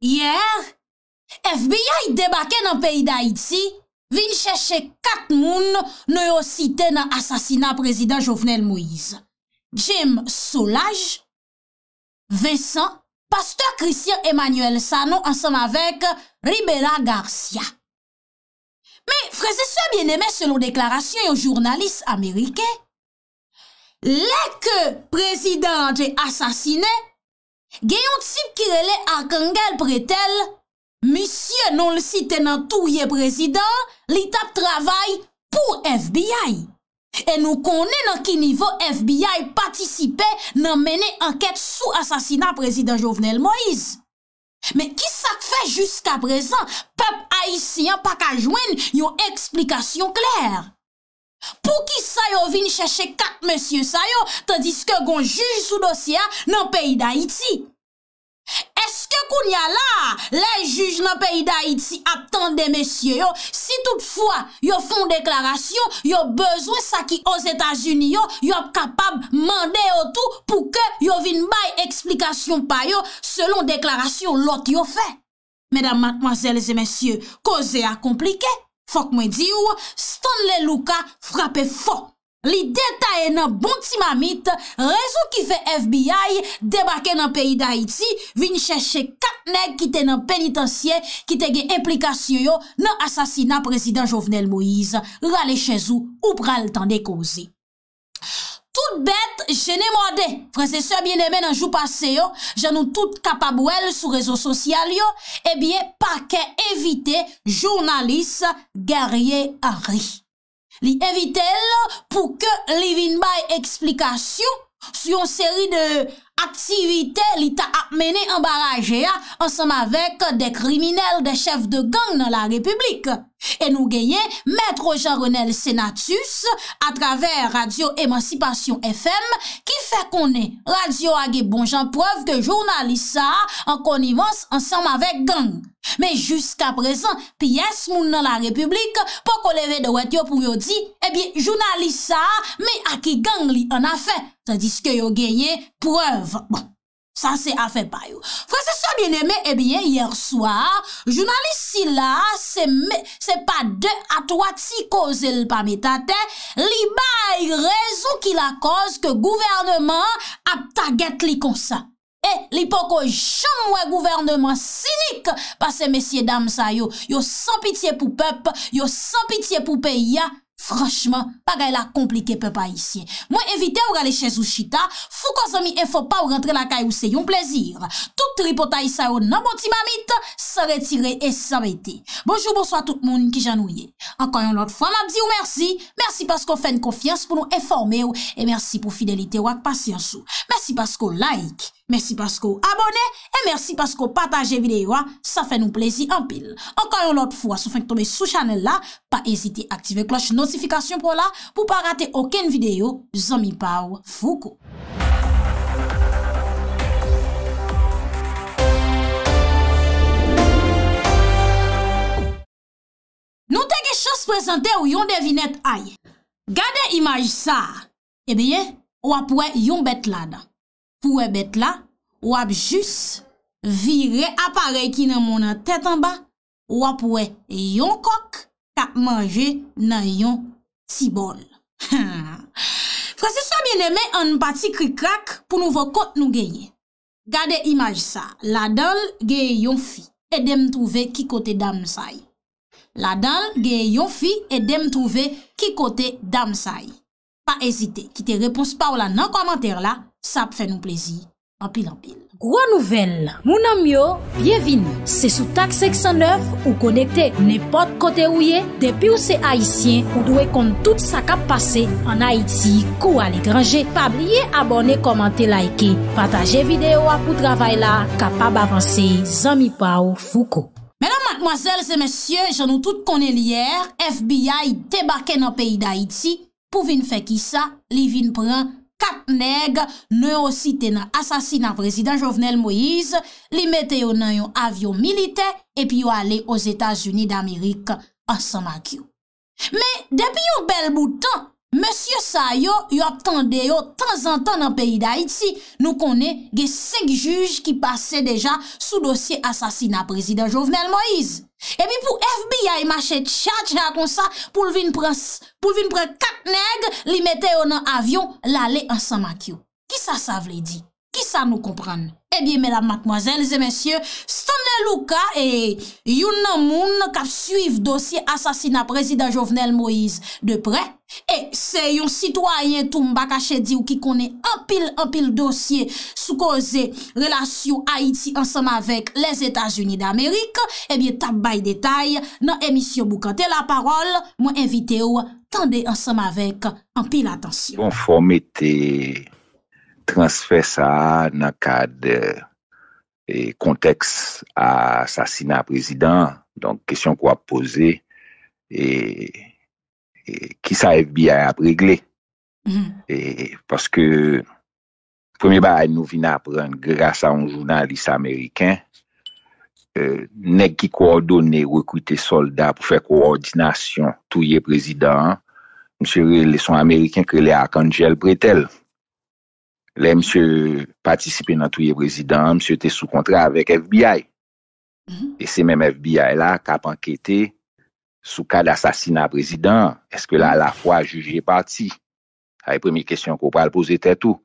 Yer, FBI debake nan peyi da itsi, vin cheshe kat moun nou yo site nan asasina prezident Jovenel Moise. Jim Solaj, Vincent, Pastor Christian Emmanuel Sano, ansanm avek Ribera Garcia. Me, freze sou bieneme selon deklarasyon yo jounalist Amerike, leke prezident je asasine, Gye yon tip ki rele ak an gel pre tel, misye non le site nan touye prezident li tap travay pou FBI. E nou konnen nan ki nivou FBI patisipe nan mene anket sou asasina prezident Jovenel Moïse. Men ki sak fe jiska prezant, pep Aisyen pa ka jwen yon eksplikasyon kler. Pou ki sa yo vin chèche kat mèsyen sa yo, tè diske gon juj sou dosya nan peyi d'Haïti? Eske koun ya la, le juj nan peyi d'Haïti ap tende mèsyen yo, si toutfwa yo fon deklarasyon, yo bezwen sa ki os Etats-Unis yo, yo ap kapab mande yo tou pou ke yo vin bay eksplikasyon pa yo, selon deklarasyon lot yo fè. Mèdam matmwazèl zè mèsyen, koze a komplike? Fok mwen di ou, Stanley Luka frape fok. Li detayen nan bonti mamit, rezo ki fe FBI, debake nan peyi da Haiti, vin cheshe kat neg ki te nan penitensye, ki te gen implikasyon yo nan asasina prezident Jovenel Moïse. Rale chesou, ou pral tan dekozi. Tout bet, Je ne mwade, fransese bieneme nan jou pase yo, jan nou tout kapab ou el sou rezo sosyal yo, e eh bie pa ke evite jounalise garye a ri. Li evite el pou ke li vin bay eksplikasyon sou yon seri de aktivite li ta apmene en baraje ya ansam avek de kriminel, de chef de gang nan la republik. E nou genye, mètro Jean-René Lessenatus, a travèr radio Emancipation FM, ki fè konè radio agè bonjan, preuve ke jounalisa an konivans ansèm avèk gang. Mè jusqu'a prezen, piyes moun nan la republik, poko leve de wet yo pou yo di, ebye eh jounalisa, mè a ki gang li an afè, sa diske yo genye, preuve. Bon. Sa se afe payo. Fwese se bine me, ebyen, yerswa, jounalist si la, se pa de atwati koze l pa metate, li bay rezo ki la koz ke gouvernman ap taget li konsa. E, li poko jom mwen gouvernman sinik pa se mesye dam sa yo. Yo san pitiye pou pep, yo san pitiye pou peya. Franschman, bagay la komplike pe pa isye. Mwen evite ou gale chèz ou chita, fou ko zomi e fò pa ou rentre la kay ou se yon plezir. Tout tripota isa ou nan boti mamit, se retire et se abete. Bonjou, bonsoit tout moun ki janouye. Ankayon lot fwa, mabdi ou mersi. Mersi paskou fè n konfians pou nou eforme ou. E mersi pou fidelite ou ak pasyans ou. Mersi paskou like. Mersi paskou abone, e mersi paskou pataje videyo a, sa fe nou plezi anpil. Ankan yon lot fwa, soufen k tombe sou chanel la, pa ezite aktive kloche notifikasyon pou la, pou pa rate oken videyo, zanmi pa wou fwoukou. Nou te ge chans prezante ou yon devinet ay, gade imaj sa, e eh beye, wapwe yon bet ladan. Pou e bet la, wap jus vire aparey ki nan moun an tet an ba, wap wè yon kok ka manje nan yon tibol. Fransiswa mwen eme an pati krikrak pou nou vokot nou genye. Gade imaj sa, la dal gen yon fi e dem touve ki kote dam saye. La dal gen yon fi e dem touve ki kote dam saye. Kite repons pa ou la nan komantèr la, sa ap fè nou plezi. Ampil ampil. Kwa nouvel, mounan myo, bienvin. Se sou tak 609 ou konekte nepot kote ou ye, depi ou se Haitien ou dwe kont tout sa kap pase an Haiti kou ale grange. Pabliye abone, komante, laike, pataje videyo apou travay la, kapab avanse zami pa ou fouko. Menan, mademoiselle, se mesye, jan nou tout konen liyer, FBI tebake nan peyi da Haiti. pou vin fek isa, li vin pran kat neg, nou yo siten an asasin an prezident Jovenel Moïse, li mete yo nan yon avyon milite, epi yo ale yo Zeta Zuni d'Amerik ansan ak yo. Me, depi yo bel boutan, Monsye sa yo yo ap tande yo tan zan tan nan peyi da iti nou kone ge sek juj ki pase deja sou dosye asasina prezident Jovenel Moïse. Ebi pou FBI machet chadja kon sa pou lvin pren kat neg li mete yo nan avyon la le ansan mak yo. Ki sa sa vle di? Ki sa nou kompran? Ebyen, eh mèdame, mèdame, mòzèl, zè mèsyè, stande louka e yon nan moun kap suiv dosye asasina prezida Jovenel Moïse de pre, e se yon sitwayen Toumba kache di ou ki konen anpil, anpil dosye sou koze relasyon Haiti ansama vek les Etats-Unis d'Amérique, ebyen eh tab bay detay nan emisyon bou kante la parol, mwen invite ou tande ansama vek anpil atensyon. Konforme ete... transfer sa nan kad e, konteks a sasina prezident donk kesyon kwa pose e, e, ki sa FBI ap regle mm-hmm. paske premye ba nou vina ap ren grasa an jounalist Ameriken nek ki ko ordone rekwite soldat pou fe ko ordination touye prezident mse le son Ameriken ke le ak Angel Bretel Le msye patisipe nan touye prezidant, msye te sou kontra avèk FBI. Mhm. E se men FBI la kap anketè sou ka da sasina prezidant, eske la la fwa juje pati. Hay e premi kesyon ko pal pose te tou.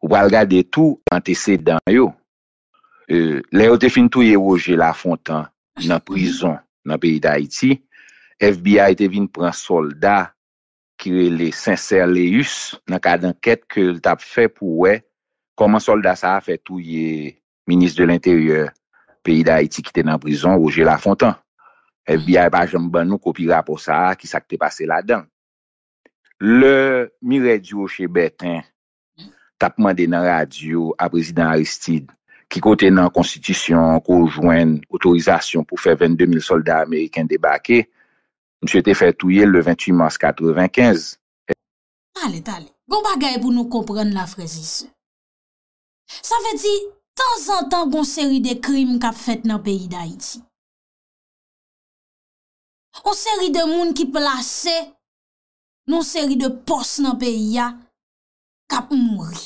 Ou pal gade tou, an te sè dan yo. E, le yo te fin touye wòje la fontan nan mhm. prizon nan peyi da Haiti. FBI te vin pran soldat. ki re le senser le yus, nan ka den ket ke l tap fe pou we, koman soldat sa a fet ou ye Ministre de l'Intérieur peyi da Haiti ki te nan brison, Roger Lafontan. FBI pa jamban nou kopi rapo sa a, ki sakte pase la dan. Le mi radio che Betin tapman de nan radio a Prezident Aristide, ki kote nan Konstitisyon kou jwen otorizasyon pou fe 22.000 soldat Ameriken debake, Mwen chete fè touye lè 28 mars 95. Tale, tale, goun bagay pou nou kompren la frezise. Sa fè di, tan zan tan goun seri de krim kap fèt nan peyi d'Aiti. On seri de moun ki plase, non seri de pos nan peyi ya, kap mwri.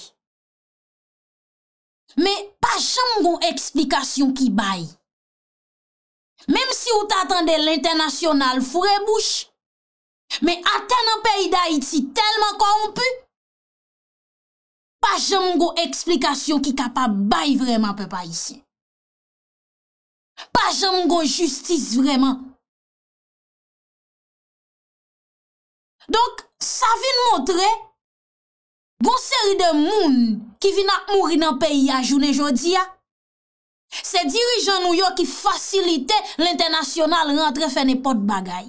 Me, pa chanm goun eksplikasyon ki bayi. Mem si ou ta atande l'internasyonal furebouche, me ate nan peyi da iti telman kwa on pu, pa jan mgo eksplikasyon ki kapa bayi vreman pe pa isi. Pa jan mgo justice vreman. Donk, sa vin motre, goun seri de moun ki vina mouri nan peyi a jounen jodi ya, Se dirijan nou yo ki fasilite l'internasyonal rentre fene pot bagay.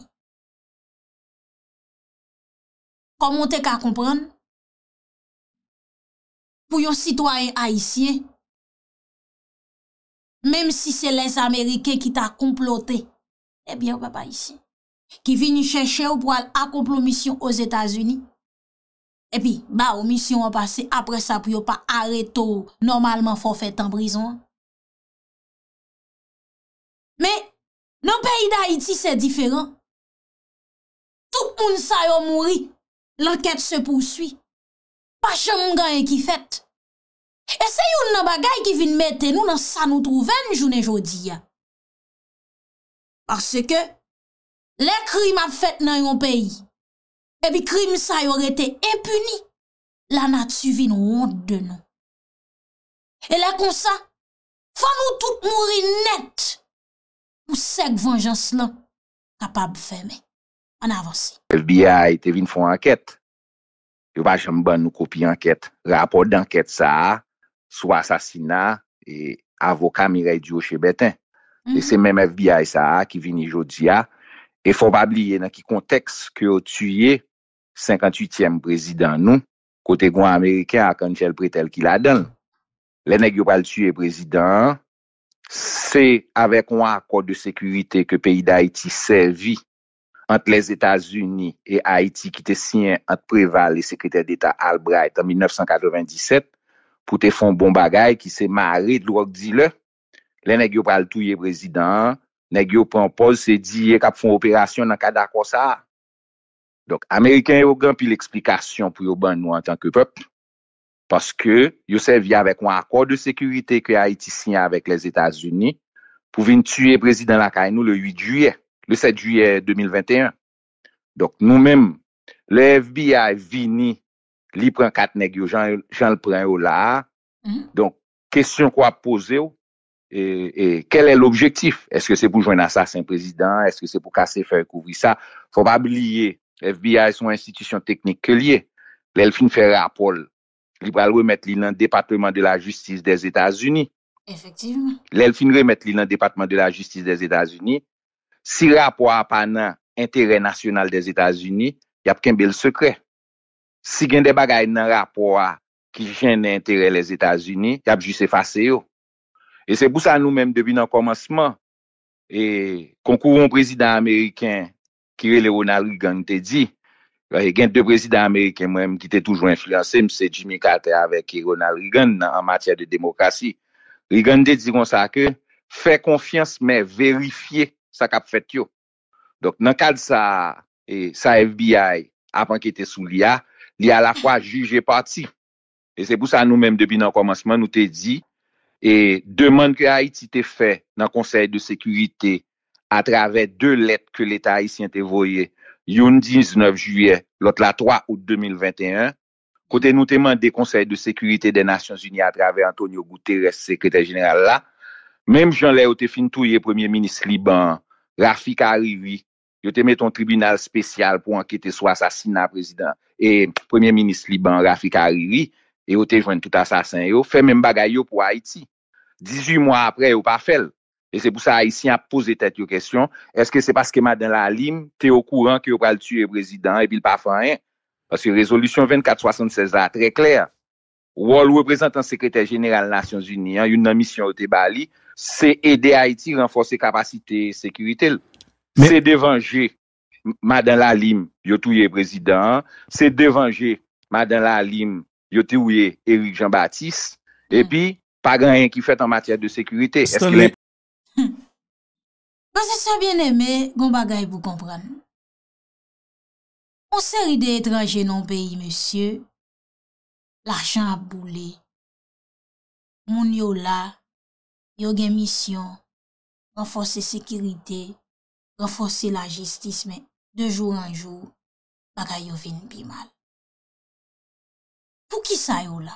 Koman te ka kompran? Pou yon sitwayen a isye, menm si se les Amerike ki ta komplote, e bi yo pa pa isye. Ki vini chèche ou pou al akomplomisyon ouz Etats-Unis, e bi ba ou misyon wapase apre sa pou yo pa areto ou normalman fò fè tan brison. Men, nan peyi da iti se diferan. Tout moun sa yo mouri, lanket se pouswi. Pache moun gan yon ki fet. E se yon nan bagay ki vin mette nou nan sa nou trouven jounen jodi ya. Parce ke, le krim ap fet nan yon peyi, e bi krim sa yo rete impuni, la nat su vin woun denon. E la konsa, fan nou tout mouri nette, ou sek venjans lan kapab fèmè. An avansè. FBI te vin fon anket. Yo vajan mban nou kopi anket. Rapor d'anket sa a, sou asasina, e avoka mirey diyo chebeten. E se mhm. men FBI sa a ki vin i jodi a, e fò bab liye nan ki konteks ki yo tuye 58èm prezident nou, kote gwen Ameriken ak anjel pretel ki la don. Le neg yo pal tuye prezident, an, Se avek wakot de sekurite ke peyi d'Haïti servi ant les Etats-Unis e Haïti ki te sien ant prevale sekretèr d'Etat Albright an 1997 pou te fon bon bagay ki se mare d'lou ak di le. Le negyo pral touye prezident, negyo pranpoz se di ye kap fon operasyon nan kada kwa sa. Donk Amerikan yo gran pi l'eksplikasyon pou yo ban nou an tanke pep. Paske yo se vi avek an akor de sekurite ke a iti sinye avek les Etats-Unis pou vin tue prezident lakay nou le 8 juye, le 7 juye 2021. Donk nou mem, le FBI vini li pran kat negyo, jan l pran yo la. Mm-hmm. Donk, kesyon kwa pose ou e kelle e, l objektif? Eske se pou jwenn asasen prezident? Eske se pou kase fè kouvri sa? Fobab liye FBI son institisyon teknik ke liye, lèl fin fè rè apol Libral remet li nan Departement de la Justice des Etats-Unis. Efektivman. Lèl fin remet li nan Departement de la Justice des Etats-Unis. Si rapwa pa nan interè national des Etats-Unis, yap ken bel sekre. Si gen de bagay nan rapwa ki gen nan interè les Etats-Unis, yap jise fase yo. E se bousan nou menm debi nan komanseman, e konkouron prezident Ameriken kire le ou nan Rigan te di, gen de prezident Amerike mwenm ki te toujou influense, mse Jimmy Carter avek Ronald Reagan nan matyè de demokrasi. Reagan de diron sa ke fè konfians mè verifiye sa kap fèt yo. Donk nan kal sa FBI apan ki te sou liya, liya la fwa juje pati. E se pou sa nou mèm depi nan komanseman nou te di, e deman ke Haiti te fè nan konsey de sekurite a travè de let ke l'Etat ici ente voye Yon 19 juye, lot la 3 ao 2021, kote nou te man de konsey de sekurite de Nasyons Uni a trave Antonio Guterres, sekreter general la, menm jan le yo te fin touye Premier Ministre Liban, Rafi Kariri, yo te met ton tribunal spesyal pou anke te sou asasina prezident, e Premier Ministre Liban, Rafi Kariri, yo e te jwen tout asasin e yo, fe menm bagay yo pou Haiti, 18 mwa apre yo pa fel. E se pou sa Haitien a pose tèt yo kèsyon, eske se paske madan la lim, te yo kouran ki yo pral tuye prezidant, epi l pa fwa en, paske rezolusyon 2476 la, trey kler, ou al wè prezantan sekretèr general Nations Unie, yon nan misyon ou te bali, se ede Haiti renforsè kapasite sekurite. Se devanje madan la lim, yo touye prezidant, se devanje madan la lim, yo touye Eric Jean-Baptiste, epi pa gan en ki fèt an matyèr de sekurite. Mwen se sa byen eme, goun bagay pou kompran. Mwen seri de etranje nan peyi, monsye, l'ajan ap boule, moun yo la, yo gen misyon, renfonse sekirite, renfonse la jistis, mwen de joun an joun, bagay yo vin bimal. Pou ki sa yo la?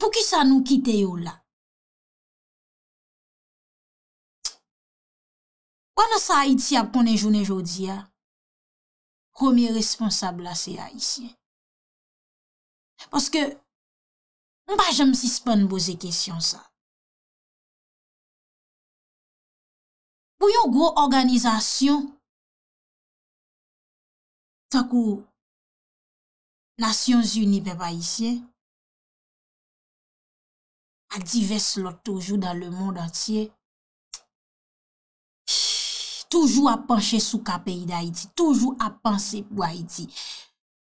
Pou ki sa nou kite yo la? Kwa nan sa Haiti ap konen jounen joudi ya, komi responsable la se ya Haitien. Paske, mpa jem si spen boze kesyon sa. Pou yon gro organizasyon, takou, Nasyons Uni pe pa Haitien, a divers lotojou dan le moun antye, Toujou bon, oh e a panche sou ka peyi d'Haïti. Toujou a panche pou Haïti.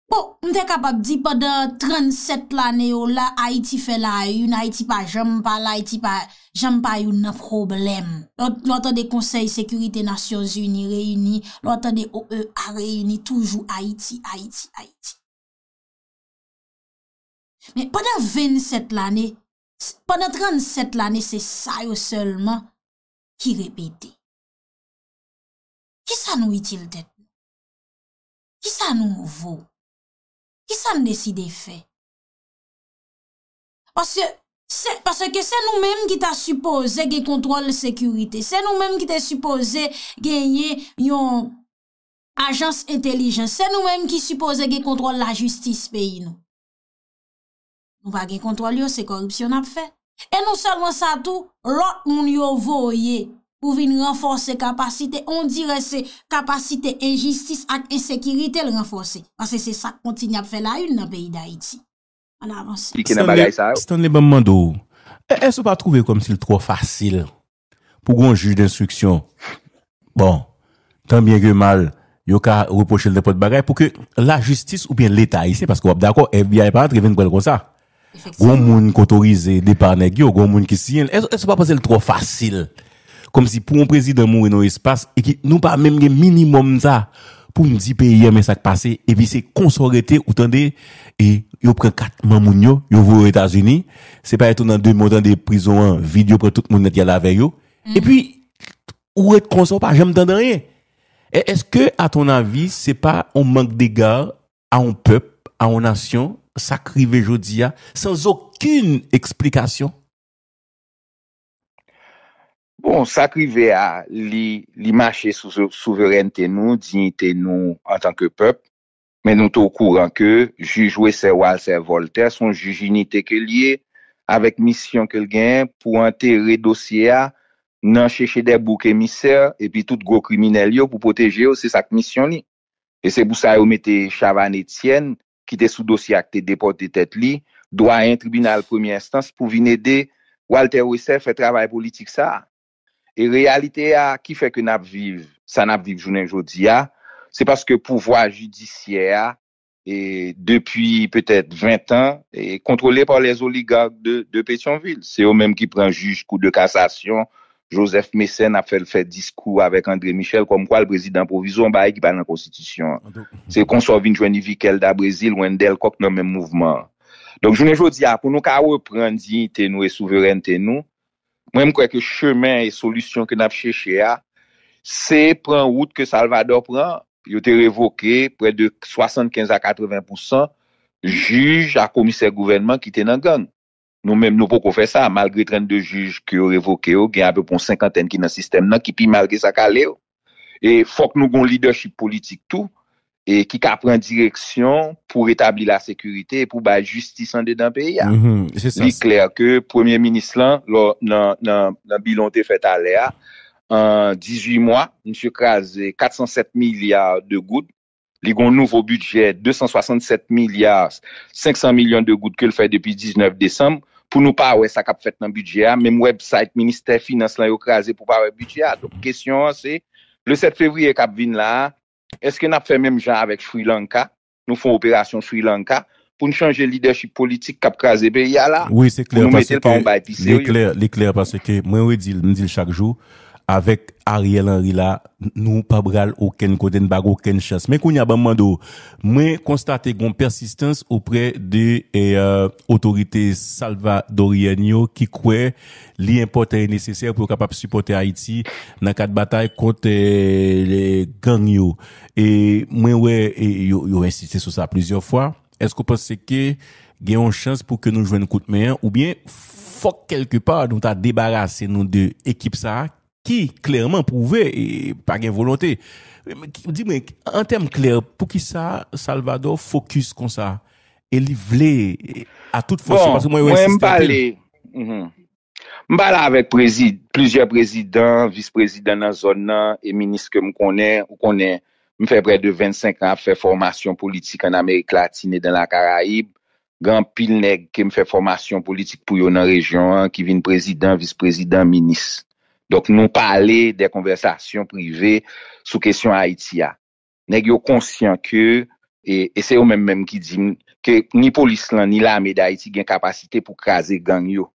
Po, mwen te kapab di, podan 37 l'anè yo, la Haïti fe la, yon Haïti pa jom pa, la Haïti pa jom pa, yon nan problem. Lò tan de konsey, Sekurite Nasyon Zuni, reyuni, lò tan de OE, a reyuni, toujou Haïti, Haïti, Haïti. Men, podan 27 l'anè, podan 37 l'anè, se sa yo selman ki repete. Ki sa nou itil det nou? Ki sa nou vou? Ki sa nou deside fe? Parce que se nou menm ki ta suppose ge kontrol sekurite, se nou menm ki te suppose genye yon agens intelijen, se nou menm ki suppose ge kontrol la justis peyi nou. Nou pa ge kontrol yon, se korupsyon ap fe. E nou salman sa tou, lot moun yon vou ye. pou vin renforse kapasite, on dire se kapasite enjistis ak ensekirite l renforse. Pase se sa kontinap fe la yun nan peyi da iti. An avansi. Si tan le banman do, es se pa trove kom si l tro fasil pou goun juj d'instruksyon. Bon, tan bien ge mal, yo ka reproche l depot bagay pou ke la justis ou bien l etat isi, paske wap, dako, FBI pa, treven kwen kon sa. Goun moun kotorize, depar negyo, goun moun ki siyen, es se pa pose l tro fasil kom si pou mwen prezide moun wè nou espas, e ki nou pa mèm gen minimum sa, pou mwen dipe yè mè sa k'pase, e bi se konsorete ou tande, e yo pren katman moun yo, yo vwè ou Etats-Unis, se pa eton nan de moun dan de prizon, vide yo pre tout moun net yalave yo, e pi ou et konsore pa jèm tande rè, e eske a ton avi se pa ou mank de gare, a ou pep, a ou nasyon, sa krive jodi ya, san zok kine eksplikasyon, Bon, sakri ve a li machè souverènte nou, dignite nou an tanke pep, men nou tou kouran ke juj wese Walter Voltaire, son jujini te ke liye, avek misyon ke lgen pou an te redosye a, nan chèche de bou ke misè, epi tout go krimine liyo pou poteje ou se sak misyon li. E se bousa ou mette chavan et sien, ki te sou dosye ak te depote te tete li, do a yon tribunal premiye instans pou vi nede Walter Wester fè travay politik sa a. E realite a, ki fè ke nap viv, sa nap viv Jounen Jodia, se paske pouvoi judisye a, e depi petè 20 an, e kontrole pa les oligark de Pétionville. Se o menm ki pren juj kou de kassasyon, Joseph Messen a fèl fè diskou avèk André Michel, kom kwa l brezid an provizyon ba ek i ban nan konstitusyon. Ah, se konsorvin jwenivikel da brezil, ou en del kok nan menm mouvman. Donk Jounen Jodia, pou nou ka ou pran di tenou e souveren tenou, Mwen mwen kwa ke chemen e solusyon ke nap cheche a, se pran wout ke Salvador pran, yo te revoke pre de 75 a 80% juj a komiser gouvenman ki te nan gan. Nou mwen mwen pou kon fe sa, malgre tren de juj ki yo revoke yo, gen apèpon 50 en ki nan sistem nan ki pi malgre sa ka le yo. E fok nou gon lideship politik tou. e ki ka pren direksyon pou etabli la sekurite pou ba justice an de dan peya. Mm-hmm, li kler ke premier minis lan nan bilon te fet alea an 18 mwa, nin se kaze 407 milyar de goud, li gon nouvo budget 267 milyar, 500 milyon de goud ke l fè depi 19 desem, pou nou pa wè sa kap fet nan budget a, men mwebsite minister finance lan yo kaze pou pa wè budget a. Don kèsyon an se, le 7 fevriye kap vin la a, Eske na fè mèm jan avèk Sri Lanka Nou fòn operasyon Sri Lanka Poun chanje liderchip politik Kapkazebe ya la Lè kler pasè ke Mwen wè di l chak jou avèk Ariel Anrila nou pabral ouken koden bag ouken chans. Mè koun yabam mandou, mè konstate goun persistans ouprè de e, uh, otorite Salvadorian yo ki kwe li importe e neseser pou kapap supporte Haiti nan kat batay konte e, gang yo. E mè wè, yo insisté sou sa plizyon fwa, eskou pense ke gen yon chans pou ke nou jwen kout meyen ou bien fok kelke pa nou ta debarase nou de ekip sa ak Ki, klerman, pou ve, e pa gen volante, di men, an tem kler, pou ki sa, Salvador fokus kon sa, e li vle, a tout fosye, mwen mbale, mbale avek prezid, plizye prezidant, vis prezidant nan zon nan, e minis ke m konen, ou konen, m fè bre de 25 an fè formasyon politik an Amerik Latine dan la Karaib, gran pil neg ke m fè formasyon politik pou yon nan rejon, ki vin prezidant, vis prezidant, minis. Donk nou pale de konversasyon prive sou kesyon Haiti a. Neg yo konsyen ke, e, e se yo men menm ki di, ke ni polis lan ni la ame de Haiti gen kapasite pou kaze gang yo.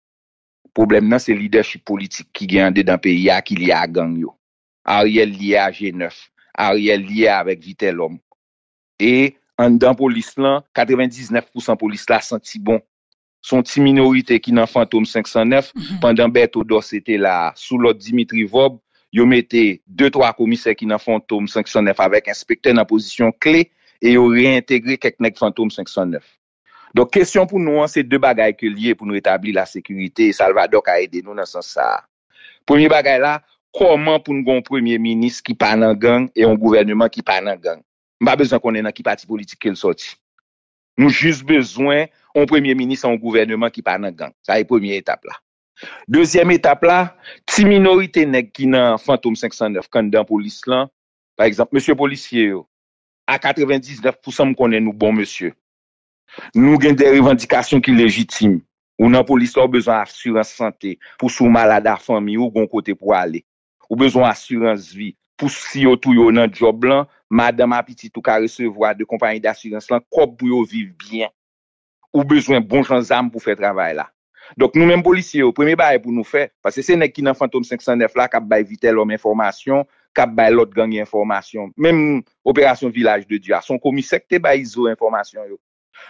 Problem nan se liderchip politik ki gen ande dan peyi a ki li a gang yo. A rye li a G9, a rye li a avek Vitellom. E an dan polis lan, 99% polis la senti bon. Son ti minorite ki nan Fantoum mhm. 509 Pendan Beto Dos ete la Sou lot Dimitri Vob Yo mette 2-3 komise ki nan Fantoum 509 Avèk inspektè nan pozisyon kle E yo reintegre keknek Fantoum 509 Donk, kesyon pou nou an Se 2 bagay ke liye pou nou etabli la sekurite Salva Dok a ede nou nan san sa Premier bagay la Koman pou nou gon premier minis ki pa nan gang E yon gouvernement ki pa nan gang Mba bezan konen an ki pati politik ke l soti Nou jist bezwen an premier minis an gouvernement ki pa nan gang. Sa e premier etap la. Dezyem etap la, ti minorite neg ki nan Fantoum 509 kan dan polis lan. Par exemple, monsye polis fye yo. A 99% konen nou bon monsye. Nou gen de revendikasyon ki legitime. Ou nan polis la ou bezon assurance sante pou sou malada fami ou gon kote pou ale. Ou bezon assurance vi. pou si yo tou yo nan job lan, madan ma piti tou ka resevwa de kompanyi de asyrense lan, kop pou yo viv bien. Ou bezwen bon chan zam pou fè travay la. Dok nou menm policye yo, premye baye pou nou fè, pase se nek ki nan fantom 509 la, kap baye vitel om informasyon, kap baye lot gangi informasyon. Menm operasyon vilaj de diya, son komi sekte baye zo informasyon yo.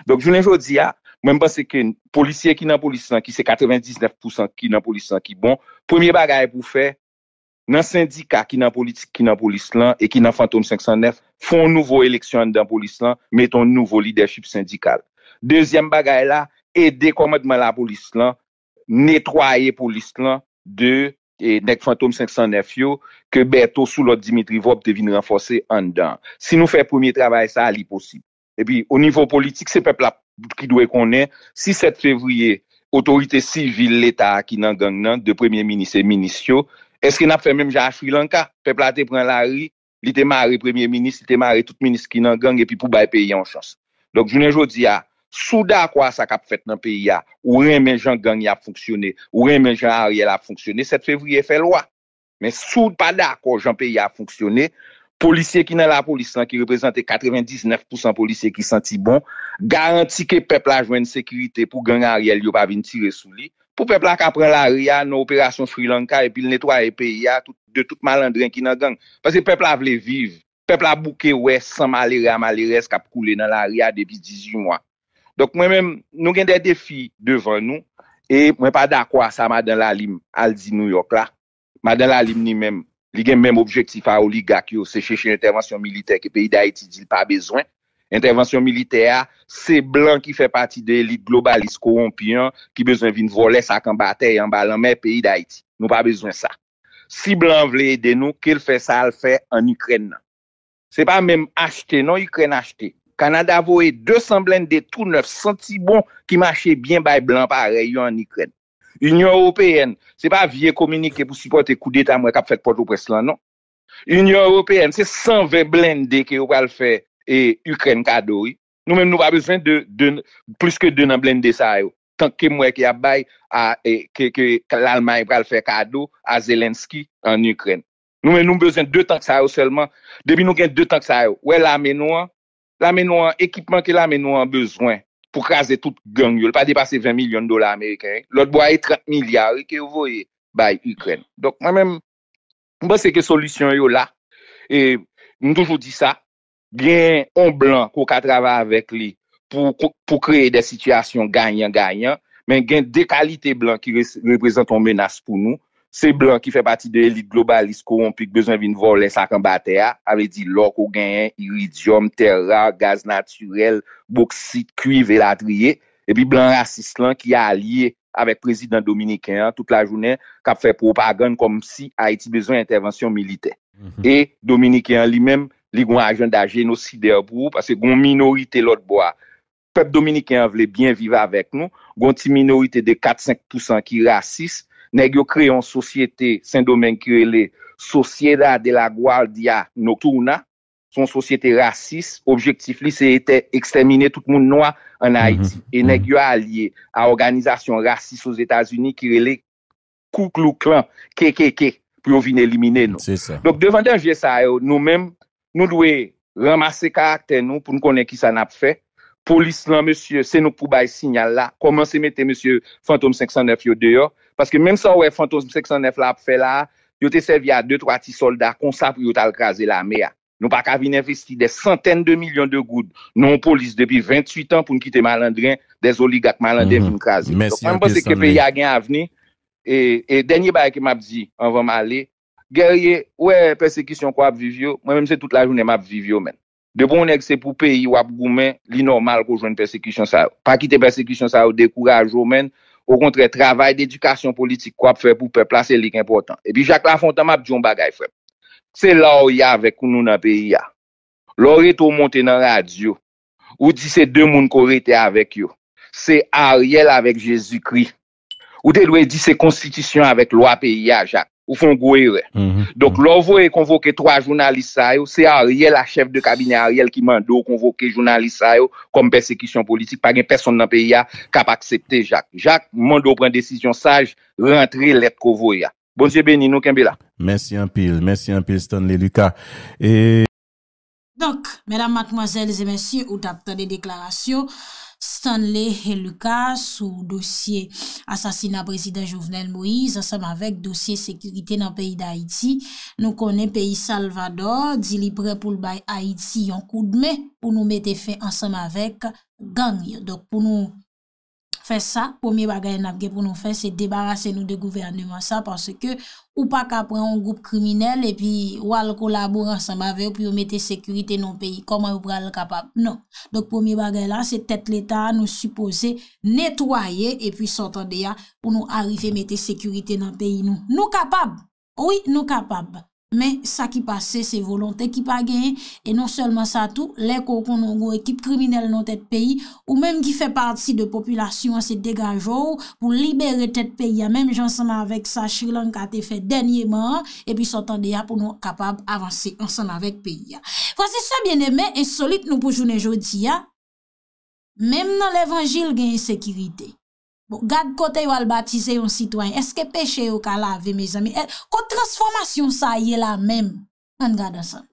Dok jounen jodi ya, menm pase ke policye ki nan polisyon ki se 99% ki nan polisyon ki bon, premye bagay pou fè nan syndika ki nan politik ki nan polis lan e ki nan Fantoum 509 fon nouvo eleksyon an dan polis lan meton nouvo lideship syndikal Dezyem bagay la, ede komadman la polis lan netwaye polis lan de e, nek Fantoum 509 yo ke bèto sou lò Dimitri Vop te vin renfose an dan Si nou fè premier travay sa, aliposib E pi, o nivou politik, se pe plap ki dwe konen, si 7 fevriye otorite sivil l'Etat ki nan gang nan, de premier minis et minis yo Eske nap fe mèm jan Sri Lanka, pepla te pren la ri, li te mare premier-ministre, li te mare tout-ministre ki nan gang, epi pou baye peyi an chans. Donk jounen jodi ya, sou da kwa sa kap fèt nan peyi ya, ou ren men jan gang ya fonksyonè, ou ren men jan ariel ya fonksyonè, set fevriye fe lwa. Men sou pa da kwa jan peyi ya fonksyonè, polisye ki nan la polisyan ki reprezentè 99% polisye ki santi bon, garantike pepla jwen sekirite pou gang ariel yo pa vin tire sou li. Pou pepla ka pren la ria nou operasyon Sri Lanka epi l netware peya de tout malandren ki nan gang. Pase pepla vle viv, pepla bouke wè san malera maleres kap koule nan la ria debi 18 mwa. Dok mwen mèm nou gen de defi devan nou. E mwen pa dakwa sa madan lalim Aldi New York la. Madan lalim ni mèm, li gen mèm objektif a ou li gak yo seche chen intervensyon milite ke peyi da eti di l pa bezwen. Intervensyon militea, se blan ki fe pati de elit globalist korompiyan ki bezwen vin vole sak an batè yon balan mè peyi d'Aiti. Nou pa bezwen sa. Si blan vle yede nou, kel fe sal fe an Ukren nan? Se pa mèm achete, nan Ukren achete. Kanada vo e 200 blende tout neuf, 100 si bon ki mache bien bay blan pare yon an Ukren. Union Européenne, se pa vie komunike pou supporte kou d'Etat mwen kap fek poto preslan, non. nan? Union Européenne, se 120 blende ke yo pa l'fe... e Ukren kado. Nou men nou pa bezwen de plus ke de nan blende sa yo. Tanke mwen ki a bay a e, ke ke lalman pral fe kado a Zelenski an Ukren. Nou men nou bezwen de tanke sa yo selman. Debi nou gen de tanke sa yo. Ouè la men nou an. La men nou an ekipman ki la men nou an bezwen pou kaze tout gang yo. Le pa depase 20 milyon dola Ameriken. Le boye 30 milyar ki yo voye bay Ukren. Dok nan men mwen seke solusyon yo la mwen toujou di sa gen yon blan kou katrava avèk li pou kreye de situasyon ganyan-ganyan, men gen de kalite blan ki reprezent yon menas pou nou, se blan ki fè pati de elit globalist, koronpik, bezon vin volen sa kambatea, avè di lò kou gen yon iridium, terra, gaz naturel, boksit, kuiv, elatriye, epi blan rasist lan ki a liye avèk prezident Dominikyan tout la jounè kap fè propagande kom si Haiti bezon intervensyon milite. Mm-hmm. E Dominikyan li mèm li gwen ajen da genoside abou, pase gwen minorite lot bo a. Pep Dominikè an vle, bien vive avèk nou, gwen ti minorite de 4-5% ki rasis, neg yo kre yon sosyete, sen domen kre le, sosyeda de la Gualdia Noturna, son sosyete rasis, objektif li se ete ekstermine tout moun noua an Haiti, mhm, e neg mhm. yo a liye a organizasyon rasis souz Etats-Unis kre le, kouk lou klan, kekeke, pou yon vin elimine nou. Se sa. Dok devan den GSAO, eh, nou mem, Nou dwe ramase karakter nou pou nou konen ki sa nap fe. Polis lan, monsye, se nou pou baye sinyal la, koman se mette monsye Fantom 509 yo deyo. Paske menm sa ou e Fantom 509 la ap fe la, yo te sevi a 2-3 ti soldat kon sa pou yo tal kaze la mea. Nou pa kavine vesti de santen de milyon de goud. Nou an polis depi 28 an pou nou kite malandrin, des oligak malandrin mhm. pou nou kaze. Monsye, monsye, monsye. Monsye, monsye, monsye. Gerye, wè persekisyon kwa ap vivyo, mwen mwen se tout la jounen map vivyo men. De bon ek se pou peyi wap goumen, li normal ko jwen persekisyon sa yo. Pa kite persekisyon sa yo, dekouraj yo men. Ou kontre, travay d'edikasyon politik kwa ap fè pou pe plase lik important. E pi Jacques Lafontan map djon bagay fè. Se la ou ya vek kounou na peyi ya. Lore to monten nan radio. Ou di se demoun kore te avek yo. Se Ariel avek Jezikri. Ou de loue di se konstitisyon avek lwa peyi ya Jacques. Ou fon gweyre. Mhm. Donk mhm. lor vwey konvoke 3 jounalist sa yo. Se Ariel la chef de kabine Ariel ki mando konvoke jounalist sa yo. Kom persekisyon politik. Pag en person nan peyi ya kap aksepte Jacques. Jacques mando pren desisyon saj. Rentre let konvo ya. Bonsye Benino Kembe la. Mersi Anpil. Mersi Anpil Stone Leluka. Donk. Mèlam matmozèl zè mèsy ou tapte de deklarasyon. Stanley Heloukas ou dosye asasina prezident Jouvenel Moïse ansam avek dosye sekurite nan peyi d'Haïti. Nou konen peyi Salvador, dili pre pou l'bay Haïti yon koudme pou nou mette fe ansam avek gang. Fè sa, pomi bagay nan apge pou nou fè, se debarase nou de gouvernement sa, panse ke ou pa kapre an goup kriminel, epi ou al kolaboran san bave, ou pi ou mette sekurite nan peyi. Koman ou pral kapab? Non. Dok pomi bagay la, se tèt l'Etat nou suppose netwaye, epi sotan deya pou nou arife mette sekurite nan peyi nou. Nou kapab! Oui, nou kapab. Men sa ki pase, se volante ki pa gen, e non selman sa tou, leko konon go ekip kriminelle nou tet peyi, ou menm ki fe parti de populasyon se degajou pou libere tet peyi ya. Menm jansanman avek sa, Chirlan ka te fe denye man, e pi sotan de ya pou nou kapab avanse ansanman avek peyi ya. Fase sa bieneme, e solit nou pou jounen jodi ya, menm nan levangil gen sekirite. Bon, gade kote yo al batize yon sitwany, eske peche yo ka la ve, me zami? Eh, ko transformasyon sa, ye la mem, an gade san.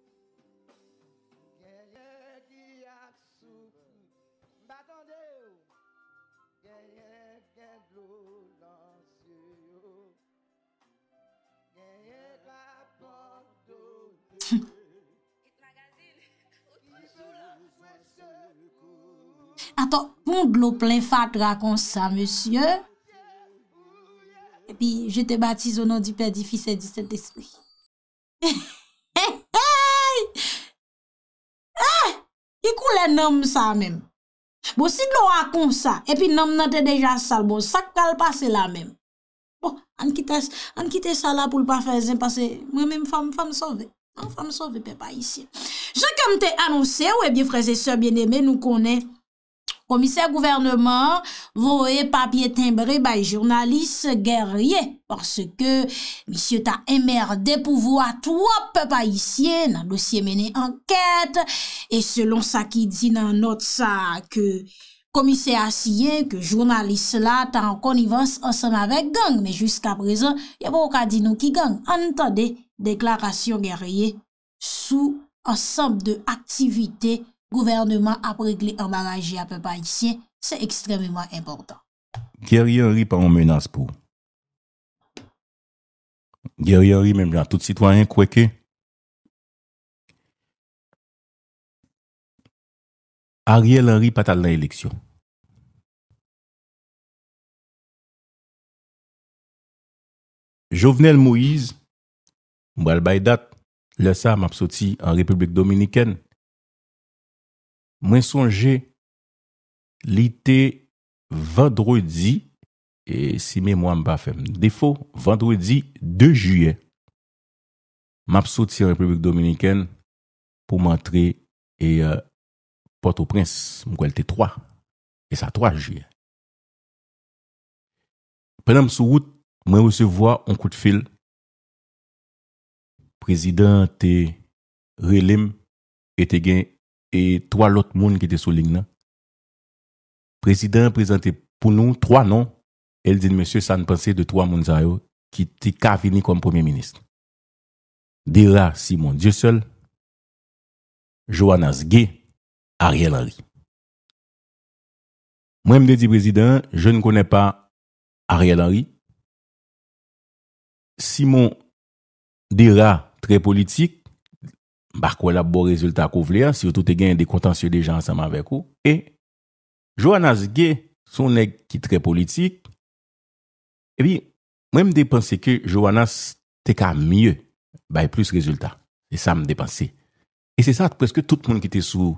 Ato, pou d'lo plen fat rakon sa, Monsieur. E pi, je te batize au nom di pe di fise di set espri. Hey, hey! Hey! Y kou le nom sa men. Bo, si d'lo rakon sa, e pi nom nan te deja sal, bo, sak pal pase la men. Bo, an kite sa la pou l'pa fese, pase, mwen men fame, fame sove. Mwen fame sove, pe pa isi. Je kem te anonser, ou e bi freze, se bieneme, nou konen Komise gouvernement voe papye timbre bay jounalise gerye. Parce ke misye ta emmerde pou voa twop bayisyen nan dosye mene anket. E selon sa ki di nan not sa ke komise asiyen ke jounalise la ta ankonivans ansem avek gang. Me jysk aprezen, yavou ka di nou ki gang. An entade deklarasyon gerye sou ansem de aktivite genye. Gouvernement apre glè anbarajè apè pa isye, se ekstremèman impotant. Geryenri pa on menas pou. Geryenri men blan tout sitwanyen kweke. Ariel Henry patal nan eleksyon. Jovenel Moïse, mwal baydat, le sa mapsoti an Republik Dominikèn. Mwen sonje li te vendredi e si mè mwa mba fèm. Defo, vendredi 2 juye map sot si Republik Dominikèn pou mantre e, e Port-au-Prince mwen kwa lte 3. E sa 3 juye. Pè nan m sou gout, mwen wese vwa on kout fil Prezident te Rélim et te gen et trois autres monde qui étaient sur ligne. Président présente pour nous trois noms. Elle dit monsieur ça ne pensait de trois personnes, qui étaient venus comme premier ministre. Dira Simon Dieu seul, Johannes Gay, Ariel Henry. Moi, je président, je ne connais pas Ariel Henry. Simon Dira, très politique. bak wè la bo rezultat kou vle an, si wè tou te gen de kontansye de jan ansaman wè kou, e, Jouanas gen, sou nek ki tre politik, e bi, mwen m depanse ke Jouanas te ka mye, bay plus rezultat, e sa m depanse. E se sa, preske tout moun ki te sou,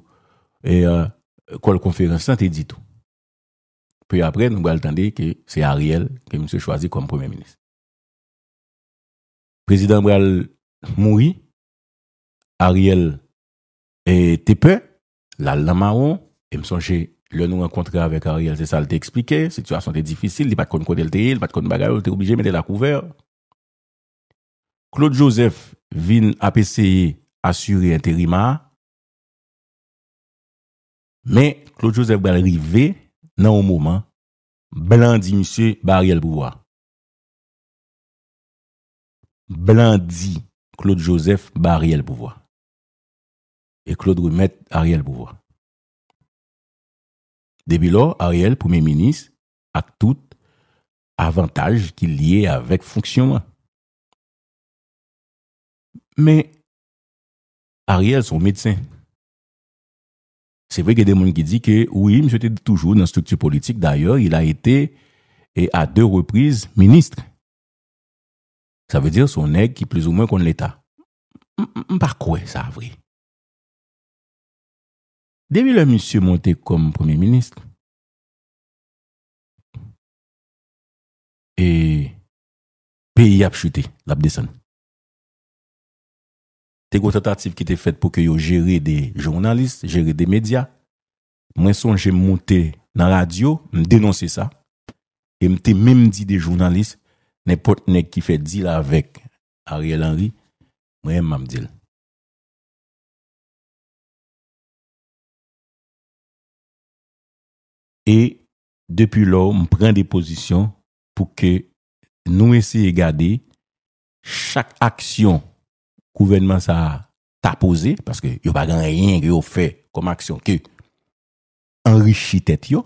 e, e kol konferansan te di tou. Pe apre, nou wè al tende ke se Ariel, ke m se chwazi kom premier ministre. Prezident m wè al moui, Ariel e tepe, la lamaron, e msonje le nou an kontre avèk Ariel, se sa l te eksplike, situasyon te difisil, li pat kon konde l teye, li pat kon bagay, l te oblije men de la kouver. Claude Joseph vin apeseye asyure interima, men Claude Joseph balrive nan o mouman, blandi msye bari el pouvoi. Blandi Claude Joseph bari el pouvoi. et Claude remet Ariel pouvoir. Depuis lors, Ariel, Premier ministre, a tout avantage qui lié avec fonction. Mais Ariel, son médecin, c'est vrai qu'il y a des gens qui disent que oui, monsieur était toujours dans la structure politique. D'ailleurs, il a été et à deux reprises ministre. Ça veut dire son aigle qui plus ou moins contre l'État. Par quoi ça, vrai? Demi le monsye monte kom premier ministre, e peyi ap chute, labde san. Te kontratatif ki te fet pou ke yo jere de jounaliste, jere de media, mwen son jem monte nan radio, m denonse sa, e m te mem di de jounaliste, nepot nek ki fe dil avek Ariel Henry, mwen m am dil. E depi lò, m pren deposisyon pou ke nou esye gade chak aksyon kouvenman sa tapoze, paske yo pa gen reyen yo fe kom aksyon ki enri chi tet yo.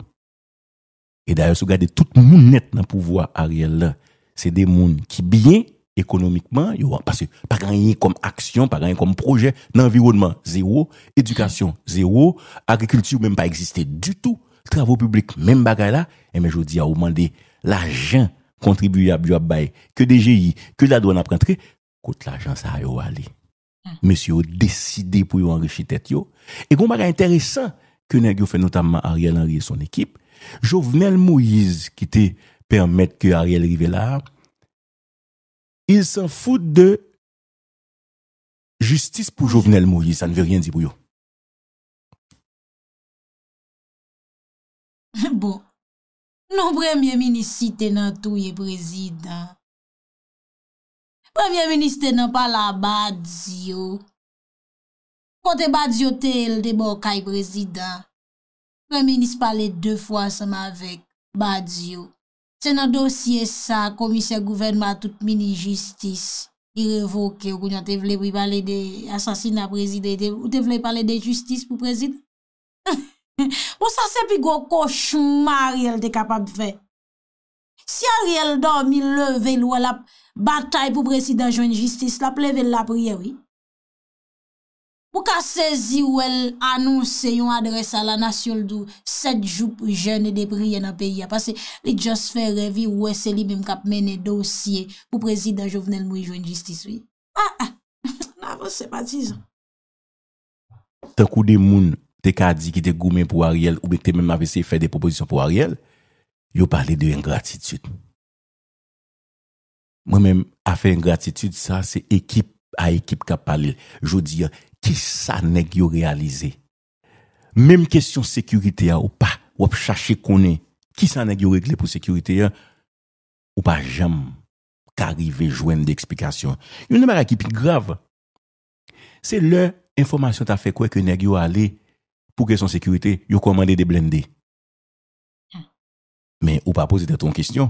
E dayo sou gade tout moun net nan pouvoi Ariel la. Se de moun ki bien ekonomikman, yo paske pa gen reyen kom aksyon, pa gen reyen kom proje, nan environman zero, edukasyon zero, agrikultur menm pa eksiste du tout. Travo publik, men bagay eh, la, e men jodi a ouman de l'ajan kontribuyab diwa bay, ke DJI, ke la doan ap rentre, koute l'ajan sa a yo wale. Hmm. Monsi yo deside pou yo anreche tet yo. E kon bagay enteresan ke nen yo fe notamman Ariel Henry son ekip, Jovenel Moïse ki te permette ke Ariel rive la, il san foute de justice pou Jovenel Moïse, sa ne ve ryen di pou yo. Bo, non premye minis si te nan touye prezidant. Premye minis te nan pala badzio. Kote badzio te el te bo kay prezidant. Premye minis pale de fwa seman vek badzio. Senan dosye sa, komisyen gouvenman tout mini justis. I revoke ou kwenye te vle pale de asasina prezidant. Ou te vle pale de justis pou prezidant. Ou sa sepi gwo koshma riyel de kapab fe. Si a riyel do mi leve lwa la batay pou presidant joun justice, la pleve la priye, wii. Pou ka sezi wèl anonsen yon adres a la nasyol do set joup jene de priye nan peyi apase li just fè revi wè e se li mkap mene dosye pou presidant joun justice, wii. A, a, nan vose patizan. Takou di moun te ka di ki te goumen pou Ariel, ou be te menm avese fè de proposisyon pou Ariel, yo pale de yon gratitude. Mwen menm a fè yon gratitude, sa se ekip a ekip ka pale. Jou di, ki sa nek yo realize? Menm kesyon sekurite ya ou pa, wap chache konen, ki sa nek yo regle pou sekurite ya, ou pa jam ta rive jwen de eksplikasyon. Yon neman akipi grav. Se le informasyon ta fè kwe ke nek yo ale yon pou kè son sekurite, yo komande ah. de blendé. Men ou pa pose te ton kisyon,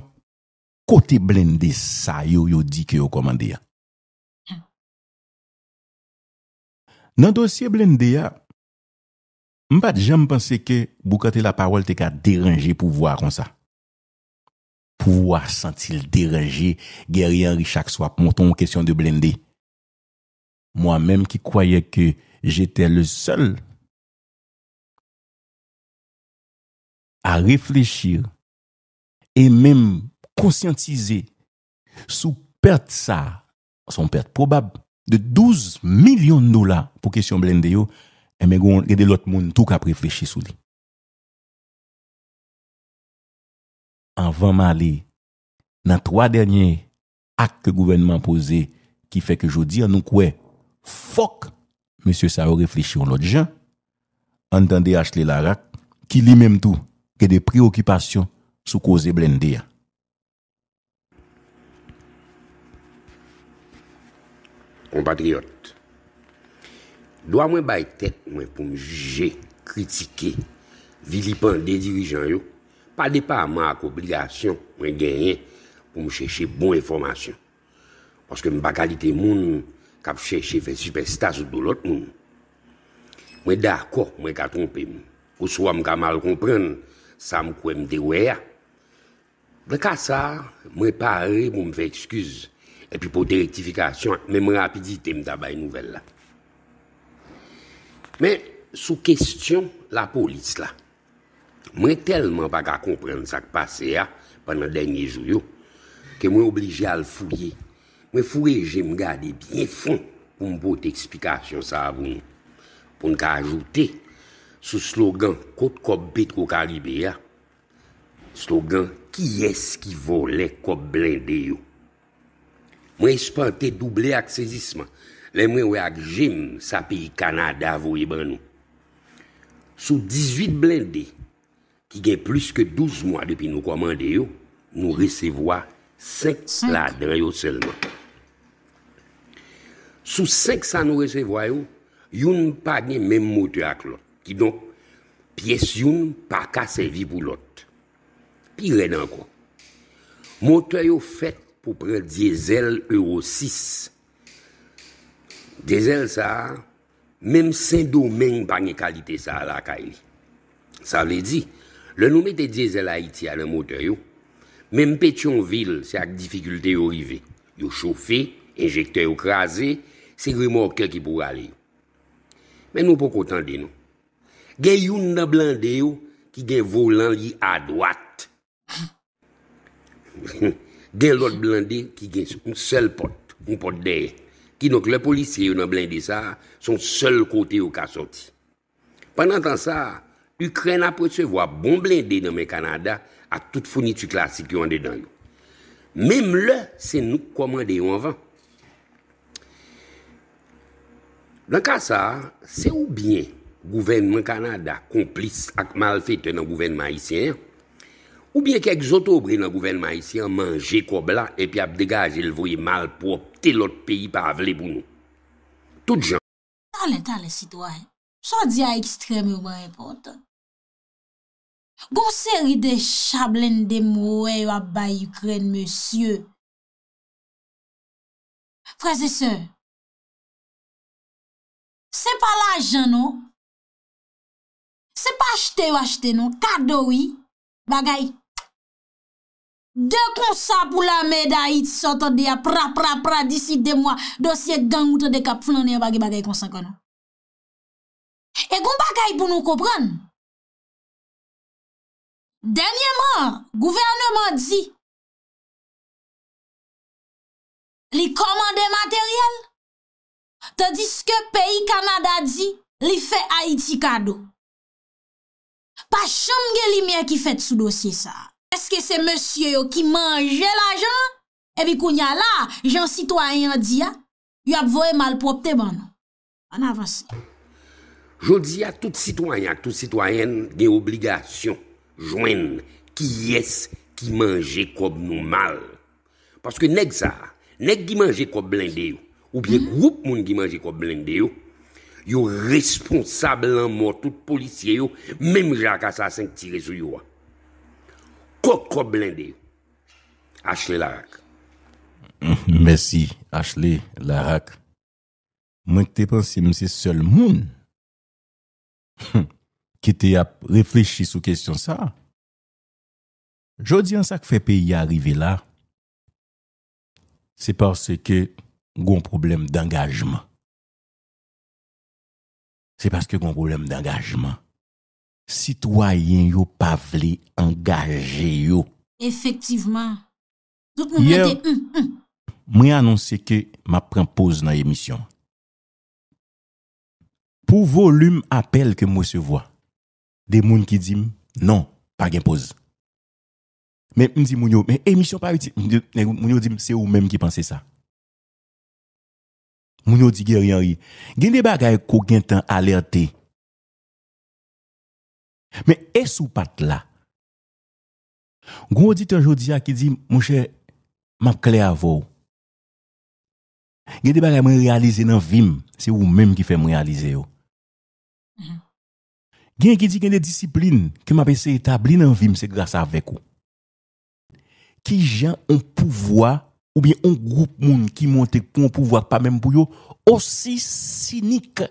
kote blendé sa, yo yo di ke yo komande ya. Ah. Nan dosye blendé ya, mbat jèm pense ke bou kote la parol te ka derenje pou vwa kon sa. Pou vwa sentil derenje, gen riyan richak swap moun ton kisyon de blendé. Mwa menm ki kwaye ke jete le sol blendé, a reflechir, e menm konsyantize, sou perte sa, son perte probab, de 12 milyon dola, pou kesyon blende yo, e eh menm gwen gede lot moun, tou ka reflechir sou li. Anvan ma li, nan 3 dernyen, akke gouvenman pose, ki fek yo di, anou kwe, fok, monsye sa yo reflechir lout jan, an tende hache li la rak, ki li menm tou, de preokipasyon sou kouze Blendia. Kompatriot, doa mwen baytep mwen pou mwen juje, kritike, vilipan de dirijan yo, pa depa mwen ak obligasyon mwen genye pou mwen chèche bon informasyon. Paske mwen bakalite moun kap chèche fè superstasyon do lot moun. Mwen dakor mwen katrompe mwen. Kouswa mwen kamal komprende ça me croit me Dans Le cas ça, moi pareil pour me faire excuse et puis pour des rectifications, même rapidité me d'abaille nouvelle nouvelles. Mais sous question la police là. Moi tellement pas à comprendre ce qui passé pendant dernier jours, que moi obligé à le fouiller. Moi fouiller, je me garder bien fond pour me porter explication ça pour ne pour ajouter Sou slogan, kote kop bete kwa Karibe ya. Slogan, ki eski vo le kop blinde yo. Mwen espante double ak sezisman. Lè mwen wè ak jem sa pi Kanada vo ebran nou. Sou 18 blinde, ki gen plus ke 12 mwa depi nou komande yo, nou resevoa 5 ladre yo selman. Sou 5 san nou resevoa yo, yon nou pagnen menmouti ak lò. Ki don, piyes yon pa kasevi pou lot. Pi renan kon. Moteyo fet pou pre diesel euro 6. Diesel sa, mem sen domen pa nye kalite sa la ka ili. Sa vle di, le noume te diesel ha iti ane moteyo, mem petyon vil se ak difikulte yo rive. Yo chofe, injekte yo krasi, se gri mok ke ki pou rale yo. Men nou pou koutan de nou. Gen yon nan blinde yo ki gen volan li a doat. Gen lout blinde yo ki gen un sel pot, un pot dey. Ki nouk le polisye yo nan blinde sa, son sel kote yo ka soti. Pendantan sa, Ukraina pwede se vwa bon blinde yo nan mè Kanada a tout founi tu klasik yo an dey dan yo. Mem le, se nouk kwa man dey yo an van. Dan ka sa, se ou bien... Gouvenman Kanada, komplis ak mal fete nan gouvenman Haitien, ou bie kek zotobre nan gouvenman Haitien manje kobla epi ap degaj elvoye mal pou opte lot peyi pa avle pou nou. Tout jan. Talenta le sitwa, sou a diya ekstrem ou mwerepote. Gou seri de chablen de mwowe wabay Ukren mwesye. Prezese, se pala jan nou? Se pa achete ou achete nou, kado ou yi, bagay. De konsa pou la meday itso to de ya pra pra pra disi de mwa dosye gang ou to de kap flan yon bagay bagay konsa kon nou. E goun bakay pou nou kopran. Denye man, gouvene man di. Li komande materyel. Te dis ke peyi Kanada di, li fe Haiti kado. Pacham gen li mè ki fèt sou dosye sa. Eske se monsye yo ki manje la jan? Ebi koun ya la, jan sitwayen di ya, yo ap hmm? voye malpropte ban nou. An avansi. Je di ya tout sitwayen ak tout sitwayen gen obligasyon. Jwen, ki yes ki manje kob nou mal. Paske neg sa, neg ki manje kob blende yo, oubyen group moun ki manje kob blende yo, Yo responsable an mo tout polisye yo Mem jaka sa seng tire sou yo Koko blinde yo Ashley Larac Mwen te pensi mwen se sol moun Ki te a reflechi sou kesyon sa Jodi an sa kfe peyi a arrive la Se parce ke goun probleme d'engajman se paske kon problem d'engajman. Sitwayen yo pa vle engaje yo. Efektivman. Mwen anonsen ke ma pren pose nan emisyon. Po volume apel ke non, mwen se vwa, de moun ki dim, non, pa gen pose. Men di moun yo, men emisyon pa witi, moun yo dim, se ou men ki panse sa. moun yo di gen yon ri, gen de bagay kou gen tan alerte. Men es ou pat la? Goun yo di tan jodi ya ki di, moun che, map kle avou. Gen de bagay moun realize nan vim, se ou menm ki fe moun realize yo. Mhm. Gen ki di gen de disiplin, ki m apese etabli nan vim, se glasa avek ou. Ki jan ou pouvoi, Ou bien, on groupe moun ki monte pou moun pouvwak pa menm pou yo osi sinik.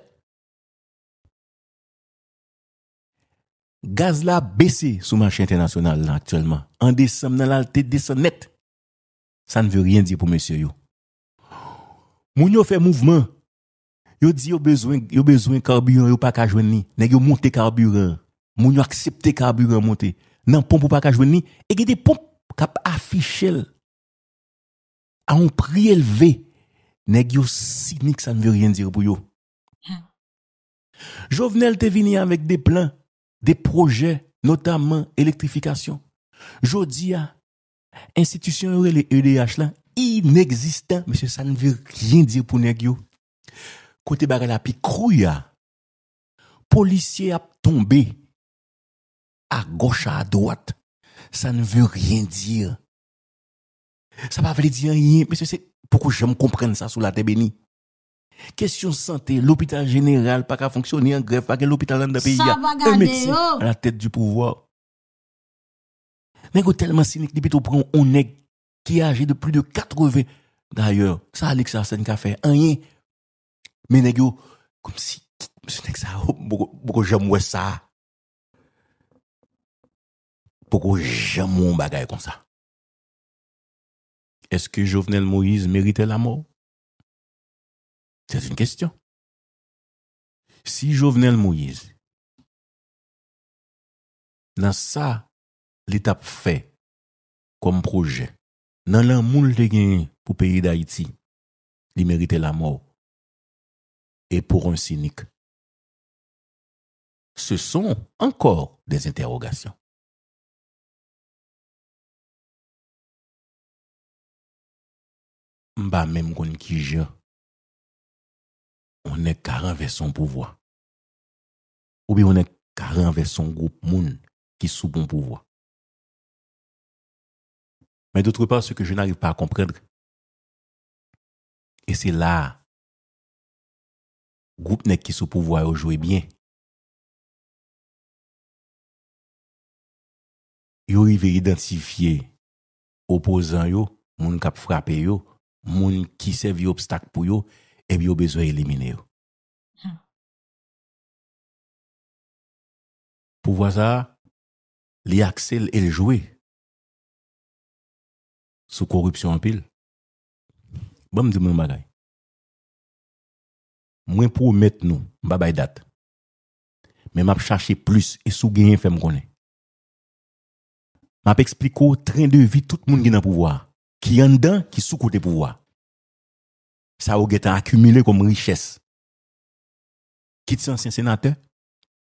Gaz la besi sou manche internasyonal aktuelman. An desem nan lalte deson net. Sa nve ryen di pou monsiyo yo. Moun yo fe mouvman. Yo di yo bezwen yo bezwen karburen yo pa kajwen ni. Nè yo monte karburen. Moun yo aksepte karburen monte. Nan pomp ou pa kajwen ni. E gè de pomp kap afichel. a yon priyeleve, negyo sinik, sa nve ryen dir pou yo. Hmm. Jovenel te vini anvek de plan, de proje, notamen elektrifikasyon. Jo di a, institusyon yore le EDH lan, ineksistan, mese sa nve ryen dir pou negyo. Kote bare la pi kruya, polisye ap tombe, a goche a doat, sa nve ryen dir pou yo. Sa pa veli di an yin, mese se pou kou jem kompren sa sou la tebe ni. Kestyon sante, l'hôpital jeneral pa ka fonksyon ni an gref pa gen l'hôpital landa piya. Sa pa gade yo! Mese se, la tèt di pouvoi. Nengo telman sinek di pito poukou onèk ki aje de pli de 80. D'ayor, sa alèk sa sen ka fè an yin. Mene yo, kom si, mese nek sa, poukou jem wè sa. Poukou jem moun bagay kon sa. Eske Jovenel Moïse merite la mou? Se yon kestyon. Si Jovenel Moïse nan sa l'etap fè kom proje nan lan moun de gen pou peyi d'Haïti li merite la mou, e pou ron sinik, se son ankor de zinterrogasyon. ba menm kon ki je, ou nek karan ve son pouvoi. Ou bi ou nek karan ve son goup moun ki sou bon pouvoi. Men doutre pa, se ke je nan arrive pa a kompredre, e se la, goup nek ki sou pouvoi ou joe bien. Yo ive identifiye opozan yo, moun kap frape yo, moun ki se vi obstak pou yo, e bi yo bezwe elimine yo. Hmm. Pou waza, li aksel el jowe, sou korupsyon apil. Bwem di mwen bagay? Mwen pou met nou, mba bay dat, men map chache plus, e sou genyen fem konen. Map ekspliko, tran de vi tout moun genan pou waza. Ki yon dan ki sou kote pouwa. Sa ou getan akumile kom riches. Kit se ansyen senate,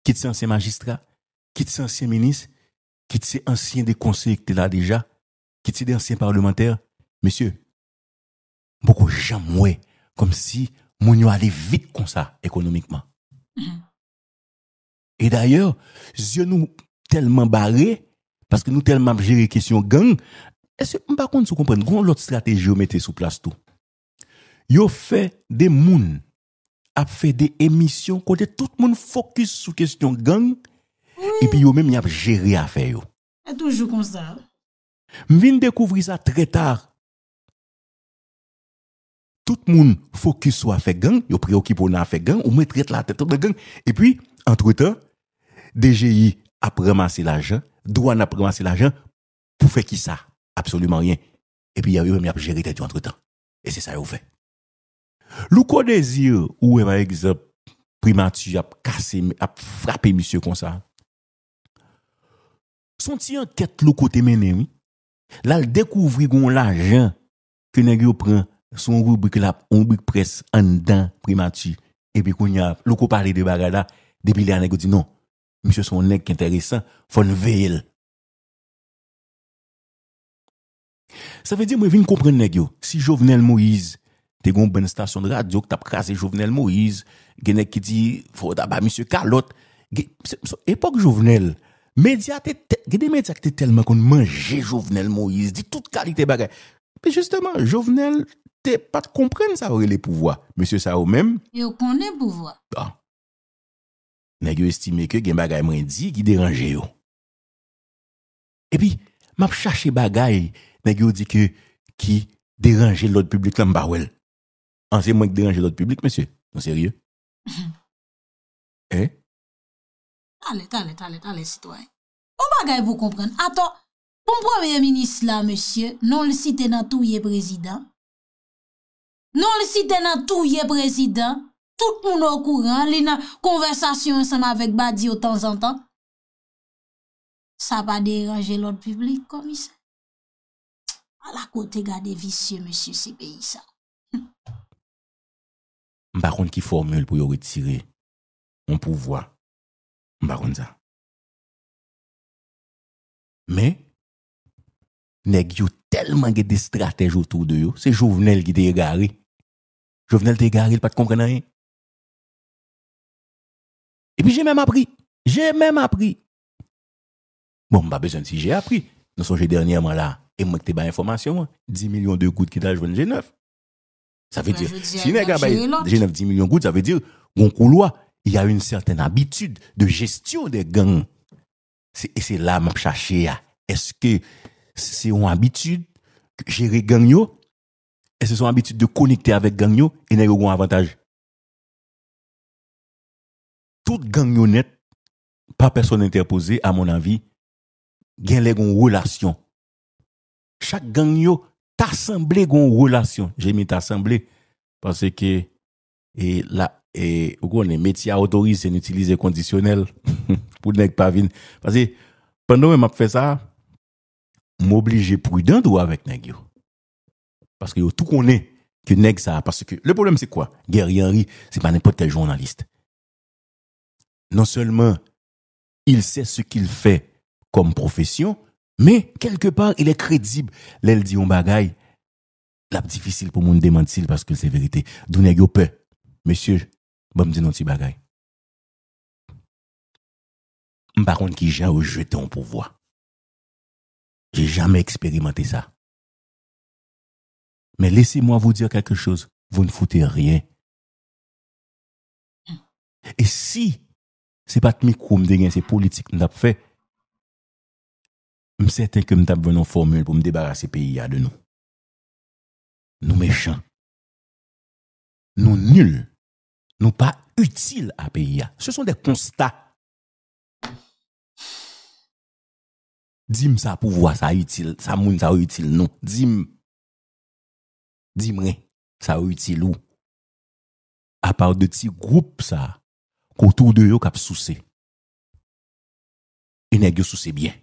kit se ansyen magistra, kit se ansyen minis, kit se ansyen de konsey ki te la deja, kit se de ansyen parlimenter, mesye, boko jan mwe, kom si moun yo ale vit kon sa ekonomikman. E daye, zyon nou telman bare, paske nou telman jere kesyon geng, Mpa kon sou kompren, goun lot strategi yo mette sou plas tou. Yo fe de moun ap fe de emisyon kote tout moun fokus sou kestyon gang, epi yo men mwen ap jere afe yo. Toujou kon sa. Mvin dekouvri sa tre tar. Tout moun fokus sou afe gang, yo preokipo nan afe gang, ou mwen trete la tete ou de gang, epi an trote, DJI ap remansi la jan, Dwan ap remansi la jan pou fe ki sa. Apsolouman ryen. Epi yaw yon mwen ap jere tèd yon antre tan. E se sa yon fè. Lou kwa de zi ou wè mwen ek zè primati ap kase, ap frape misyo konsa. Son ti an tèt lou kote mènen wè? La l dekouvri goun la jen. Kè nè gyo pran son rou bèk lap, on bèk pres, an dan primati. Epi kwen yon ap lou kwa pale de bagada. Depi lè an nè gyo di non. Misyo son nèk ki enteresan. Fon vey el. Sa ve di mwen vin kompren negyo, si Jovenel Moïse te goun ben stasyon de radyo ki tap kase Jovenel Moïse, genek ki di Frodaba, Monsie Kalot, epok Jovenel, medya te telman kon manje Jovenel Moïse, di tout kalite bagay. Pe justeman, Jovenel te pat kompren sa ori le pouvoi, Monsie sa ou menm. Yo konen pouvoi. Da. Negyo estime ke gen bagay mwen di ki deranje yo. E pi, map chache bagay... Nè gyo di ki deranje lout publik lè mba wèl. Anse mwenk deranje lout publik, monsye? Mwen serye? Non, mm-hmm. Eh? Talet, talet, talet, talet, citoyen. O bon bagay pou kompren. Aton, pou mpromeye minis la, monsye, non lisi te nan touye prezident. Non lisi te nan touye prezident. Tout moun ou kouran, li nan konversasyon seman vek badi ou tan zan tan. Sa pa deranje lout publik, komise. A la kote gade visye, Monsie Sebeysa. Mba kon ki formule pou yo retire, on pou vwa, mba kon za. Me, neg yo telman ge de stratej otou de yo, se jovenel ki te ye gare. Jovenel te ye gare, l pa te kompre nan yon. E pi jè mèm apri. Jè mèm apri. Bon, mba bezan si jè apri. Non son jè dernyèman la, E mwen te ba informasyon, 10 milyon de gout ki da jwen G9. Sa fe dir, si ne gaba G9, 10 milyon gout, sa fe dir, yon kouloa, y a yon certaine habitude de gestyon de gang. E se la mwen chache ya. Ah. Eske se yon habitude jere gang yo, eske se yon habitude de konikte avek gang yo, ene yo yon avantaj. Tout gang yo net, pa person interpose, a mon anvi, gen le yon relasyon. chaque gang yo t'assemblé gon relation j'ai mis t'assemblé parce que et là et ou est métier autorisé d'utiliser conditionnel pour ne pas venir parce que pendant que m'a fait ça m'obliger prudent ou avec nèg yo parce que yo tout connaît que nèg ça parce que le problème c'est quoi Guerrier Henry c'est pas n'importe quel journaliste non seulement il sait ce qu'il fait comme profession Men, kelke par, il e kredib. Lèl di yon bagay, la bdifisil pou moun demantil paske se verite. Dounè yon pe, mesye, ba mdi yon ti bagay. Mpa kon ki jan ou jwete yon pou vwa. Jè jamè eksperimante sa. Men, lesey mwa vou dir kakè chose, voun foute riyen. E si, se pat mi kou mde gen, se politik nou dap fe, se pat mi kou mde gen, Mse ten ke m tap venon formule pou m debarase P.I.A. de nou. Nou mechan. Nou nul. Nou pa util a P.I.A. Se son de konsta. Dim sa pouvoa sa util. Sa moun sa ou util nou. Dim. Dim re. Sa ou util ou. A part de ti group sa. Koutou de yo kap souse. E neg yo souse bien.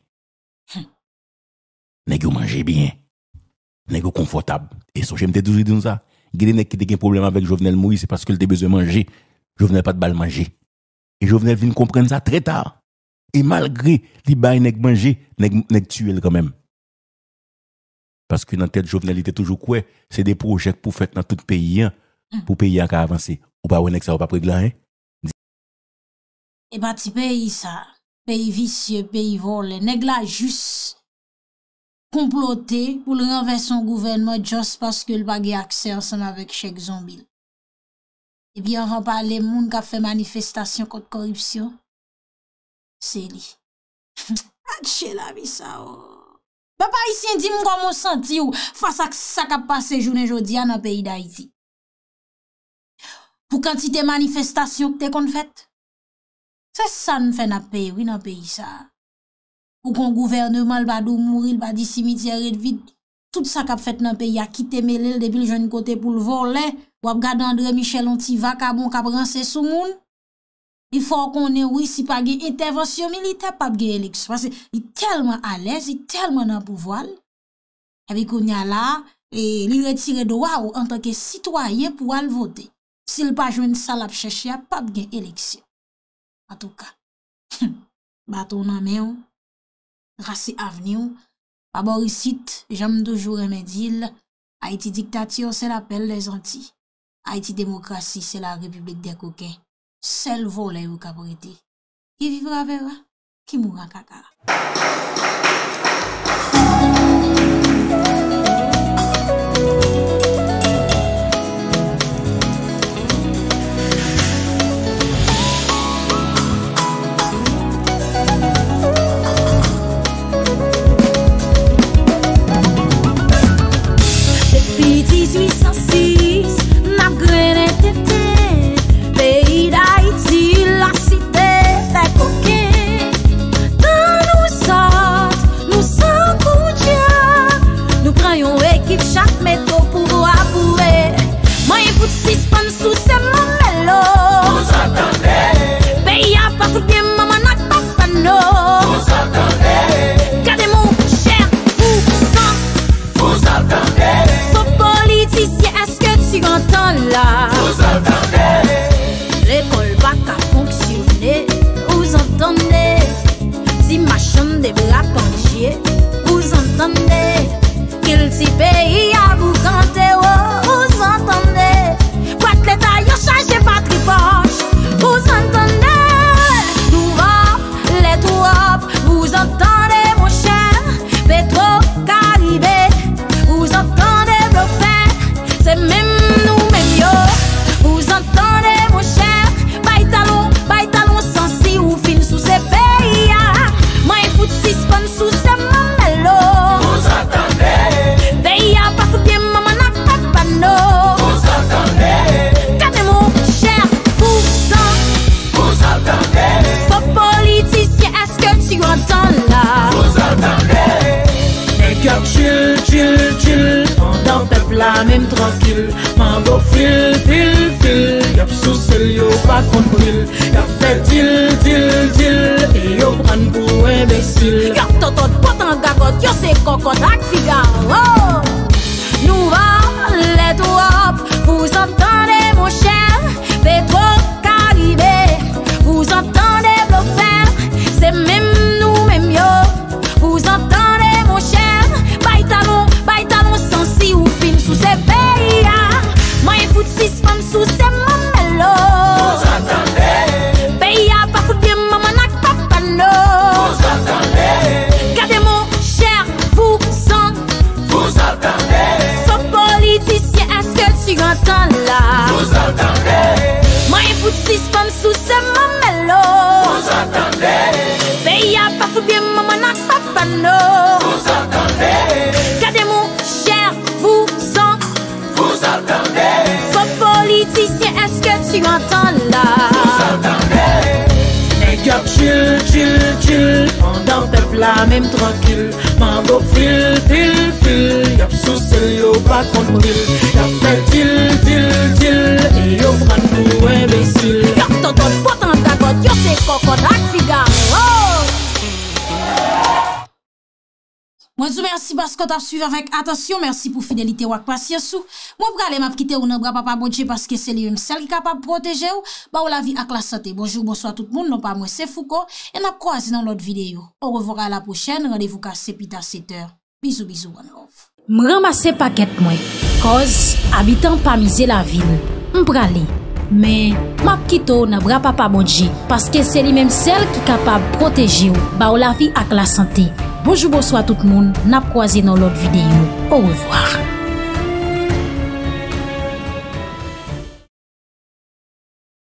Nèk yo manje byen. Nèk yo konfotab. E so jemte toujidoun sa. Gede nèk ki te gen problem avèk Jovenel Moui, se paske l te beze manje, Jovenel pa te bal manje. E Jovenel vin kompren sa tre tar. E malgre, li bay nèk manje, nèk tue l komèm. Paske nan tèt Jovenel ite toujou kwe, se de projek pou fèt nan tout peyi an, pou peyi an ka avansè. Ou pa wè nèk sa wè pa pregla, hein? E ba ti peyi sa. Peyi visye, peyi vole. Nèk la jusse. Komplote pou l renve son gouvenman jos paske l bagye akse ansan avèk Chek Zonbil. E bi anvan pale moun ka fe manifestasyon kote koripsyon. Se li. Ache ah, la oh. mi sa ou. Mwen pa isyen di mwen kon monsanti ou fasa sa ka pase jounen jodi an nan peyi da iti. Pou kantite manifestasyon kote kon fèt. Se sa nou fè nan peyi, wè nan peyi sa ou. Ou kon gouvernement l badou mouri, l badi simi tere dvid, tout sa kap fet nan peyi a kite mele l depil jouni kote pou lvor le, wap gade André Michel ontiva kabon kap ranse sou moun, li fò konen wisi pa gen intervensyon milite, pa gen eleksyon. Pase, li telman alez, li telman nan pou voal, ebi konya la, li retire doa ou an tanke sitwayen pou al vode. Si l pa jwen sal ap cheshe, pa gen eleksyon. A tou ka, baton nan meyo. Rase avnyon, paborisit, jam dojou remedil, Haiti diktatiyon se la pel le zanti, Haiti demokrasi se la republik de koken, sel volen ou kabriti, ki vivra vewa, ki mouwa kakara. Oh! Mwen sou mersi baskot ap suyve vek atasyon, mersi pou fidelite wak pasyansou. Mwen pralem ap kite ou nan bra papa bodje paske se li yon sel ki kapap proteje ou, ba ou la vi ak la sate. Bonjou, bonso a tout moun, nan pa mwen se fouko, en ap kwa zi nan lot videyo. Ou revora la pochene, radevou ka sepita seter. Bizou, bizou, wan lop. M ramase paket mwen, koz abitan pa mize la vil, m pra li. Men, map kito nan bra pa pa modji, paske se li menm sel ki kapab proteji ou, ba ou la vi ak la sante. Bojoubo swa tout moun, nap kwa zi nan lot videyo. Ou revoar.